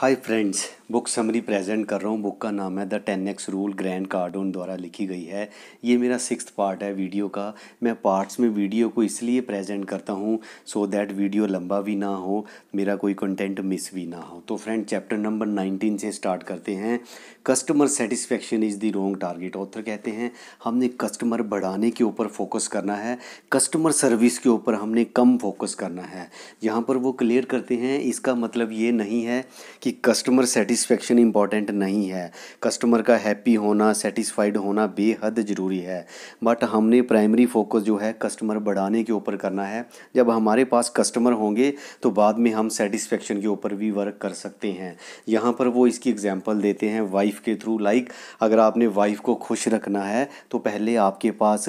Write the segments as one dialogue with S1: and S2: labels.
S1: हाय friends book summary present कर रहा हूँ बुक का नाम है the ten X rule Grant Cardone द्वारा लिखी गई है ये मेरा सिक्स पार्ट है वीडियो का मैं पार्ट्स में वीडियो को इसलिए प्रेजेंट करता हूँ सो दैट वीडियो लंबा भी ना हो मेरा कोई कंटेंट मिस भी ना हो तो फ्रेंड चैप्टर नंबर नाइनटीन से स्टार्ट करते हैं customer satisfaction is the wrong target author कहते हैं हमने कस्टमर बढ़ाने के ऊपर फोकस करना है कस्टमर सर्विस के ऊपर हमने कम फोकस करना है यहाँ पर वो क्लियर करते हैं इसका मतलब ये नहीं है कि कि कस्टमर सेटिस्फेक्शन इम्पॉर्टेंट नहीं है कस्टमर का हैप्पी होना सेटिस्फाइड होना बेहद ज़रूरी है बट हमने प्राइमरी फोकस जो है कस्टमर बढ़ाने के ऊपर करना है जब हमारे पास कस्टमर होंगे तो बाद में हम सेटिस्फेक्शन के ऊपर भी वर्क कर सकते हैं यहाँ पर वो इसकी एग्जाम्पल देते हैं वाइफ के थ्रू लाइक अगर आपने वाइफ को खुश रखना है तो पहले आपके पास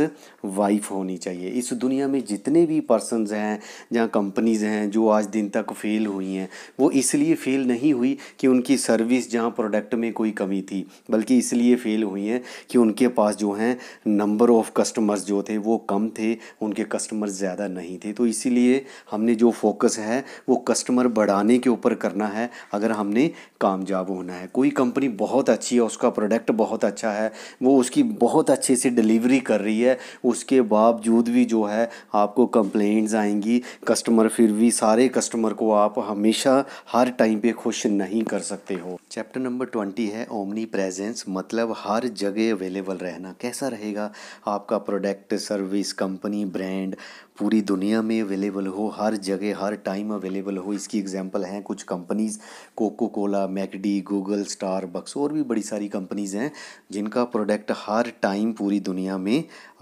S1: वाइफ होनी चाहिए इस दुनिया में जितने भी पर्सनस हैं या कंपनीज़ हैं जो आज दिन तक फेल हुई हैं वो इसलिए फेल नहीं हुई हुई कि उनकी सर्विस जहाँ प्रोडक्ट में कोई कमी थी बल्कि इसलिए फेल हुई हैं कि उनके पास जो हैं नंबर ऑफ़ कस्टमर्स जो थे वो कम थे उनके कस्टमर ज़्यादा नहीं थे तो इसीलिए हमने जो फोकस है वो कस्टमर बढ़ाने के ऊपर करना है अगर हमने कामयाब होना है कोई कंपनी बहुत अच्छी है उसका प्रोडक्ट बहुत अच्छा है वो उसकी बहुत अच्छे से डिलीवरी कर रही है उसके बावजूद भी जो है आपको कंप्लेंट्स आएंगी कस्टमर फिर भी सारे कस्टमर को आप हमेशा हर टाइम पे खुश नहीं कर सकते हो चैप्टर नंबर ट्वेंटी है ओमनी प्रेजेंस मतलब हर जगह अवेलेबल रहना कैसा रहेगा आपका प्रोडक्ट सर्विस कंपनी ब्रांड पूरी दुनिया में अवेलेबल हो हर जगह हर टाइम अवेलेबल हो इसकी एग्जांपल हैं कुछ companies Coca Cola McD Google Starbucks और भी बड़ी सारी कंपनीज़ हैं जिनका प्रोडक्ट हर टाइम पूरी दुनिया में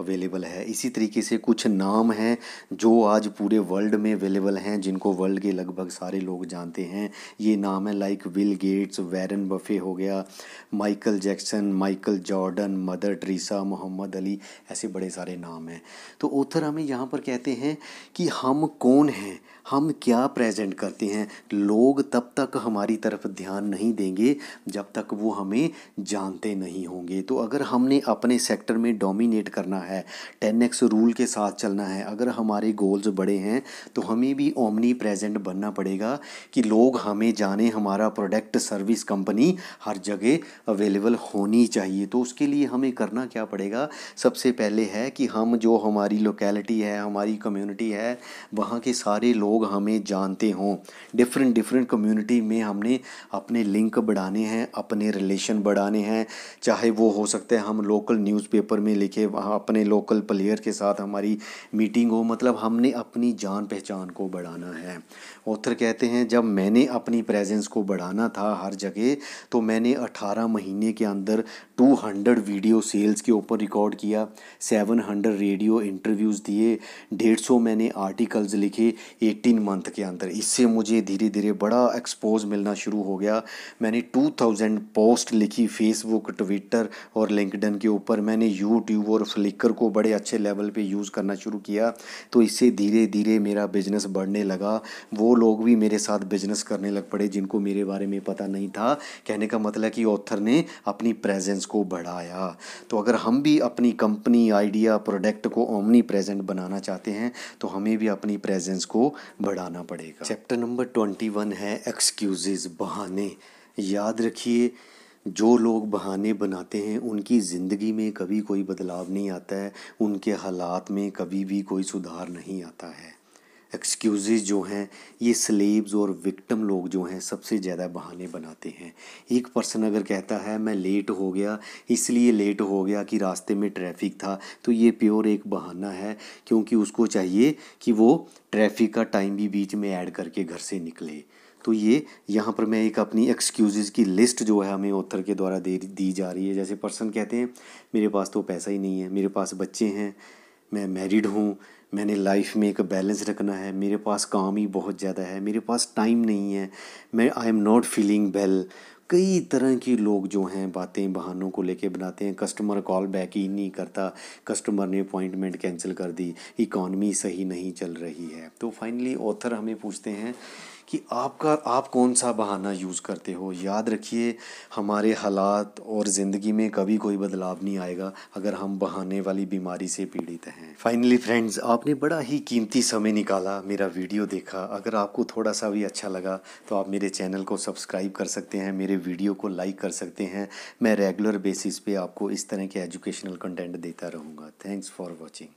S1: अवेलेबल है इसी तरीके से कुछ नाम हैं जो आज पूरे वर्ल्ड में अवेलेबल हैं जिनको वर्ल्ड के लगभग सारे लोग जानते हैं ये नाम है like Bill Gates Warren Buffett हो गया Michael Jackson Michael Jordan Mother Teresa Muhammad Ali ऐसे बड़े सारे नाम हैं तो ओथर हमें यहाँ पर कहते हैं कि हम कौन हैं हम क्या प्रेजेंट करते हैं लोग तब तक हमारी तरफ ध्यान नहीं देंगे जब तक वो हमें जानते नहीं होंगे तो अगर हमने अपने सेक्टर में डोमिनेट करना है टेन एक्स रूल के साथ चलना है अगर हमारे गोल्स बड़े हैं तो हमें भी ओमनी प्रेजेंट बनना पड़ेगा कि लोग हमें जाने हमारे हमारा प्रोडक्ट सर्विस कंपनी हर जगह अवेलेबल होनी चाहिए तो उसके लिए हमें करना क्या पड़ेगा सबसे पहले है कि हम जो हमारी लोकेलिटी है हमारी कम्युनिटी है वहाँ के सारे लोग हमें जानते हों डिफरेंट डिफरेंट कम्युनिटी में हमने अपने लिंक बढ़ाने हैं अपने रिलेशन बढ़ाने हैं चाहे वो हो सकता है हम लोकल न्यूज़पेपर में लिखे वहाँ अपने लोकल प्लेयर के साथ हमारी मीटिंग हो मतलब हमने अपनी जान पहचान को बढ़ाना है ऑथर कहते हैं जब मैंने अपनी प्रेजेंस को बढ़ाना था हर जगह तो मैंने 18 महीने के अंदर 200 वीडियो सेल्स के ऊपर रिकॉर्ड किया 700 रेडियो इंटरव्यूज़ दिए डेढ़ सौ मैंने आर्टिकल्स लिखे 18 मंथ के अंदर इससे मुझे धीरे धीरे बड़ा एक्सपोज मिलना शुरू हो गया मैंने 2000 पोस्ट लिखी फेसबुक ट्विटर और लिंकडन के ऊपर मैंने यूट्यूब और फ्लिकर को बड़े अच्छे लेवल पर यूज़ करना शुरू किया तो इससे धीरे धीरे मेरा बिजनेस बढ़ने लगा वो लोग भी मेरे साथ बिजनेस करने लग पड़े जिनको मेरे मेरे बारे में पता नहीं था कहने का मतलब कि ऑथर ने अपनी प्रेजेंस को बढ़ाया तो अगर हम भी अपनी कंपनी आइडिया प्रोडक्ट को ओमनी प्रेजेंट बनाना चाहते हैं तो हमें भी अपनी प्रेजेंस को बढ़ाना पड़ेगा चैप्टर नंबर ट्वेंटी वन है एक्सक्यूज़ बहाने याद रखिए जो लोग बहाने बनाते हैं उनकी ज़िंदगी में कभी कोई बदलाव नहीं आता है उनके हालात में कभी भी कोई सुधार नहीं आता है एक्सक्यूज़ जो हैं ये स्लेब्स और विक्टम लोग जो हैं सबसे ज़्यादा बहाने बनाते हैं एक पर्सन अगर कहता है मैं लेट हो गया इसलिए लेट हो गया कि रास्ते में ट्रैफिक था तो ये प्योर एक बहाना है क्योंकि उसको चाहिए कि वो ट्रैफिक का टाइम भी बीच में ऐड करके घर से निकले तो ये यहाँ पर मैं एक अपनी एक्सक्यूज़ की लिस्ट जो है हमें ऑथर के द्वारा दे दी जा रही है जैसे पर्सन कहते हैं मेरे पास तो पैसा ही नहीं है मेरे पास बच्चे हैं मैं मैरिड हूँ मैंने लाइफ में एक बैलेंस रखना है मेरे पास काम ही बहुत ज़्यादा है मेरे पास टाइम नहीं है मैं I am not feeling well कई तरह की लोग जो हैं बातें बहानों को लेके बनाते हैं कस्टमर कॉल बैक ही नहीं करता कस्टमर ने अपॉइंटमेंट कैंसिल कर दी इकॉनमी सही नहीं चल रही है तो फाइनली ऑथर हमें पूछते हैं कि आपका आप कौन सा बहाना यूज़ करते हो याद रखिए हमारे हालात और ज़िंदगी में कभी कोई बदलाव नहीं आएगा अगर हम बहाने वाली बीमारी से पीड़ित हैं फाइनली फ्रेंड्स आपने बड़ा ही कीमती समय निकाला मेरा वीडियो देखा अगर आपको थोड़ा सा भी अच्छा लगा तो आप मेरे चैनल को सब्सक्राइब कर सकते हैं मेरे वीडियो को लाइक कर सकते हैं मैं रेगुलर बेसिस पे आपको इस तरह के एजुकेशनल कंटेंट देता रहूँगा थैंक्स फॉर वॉचिंग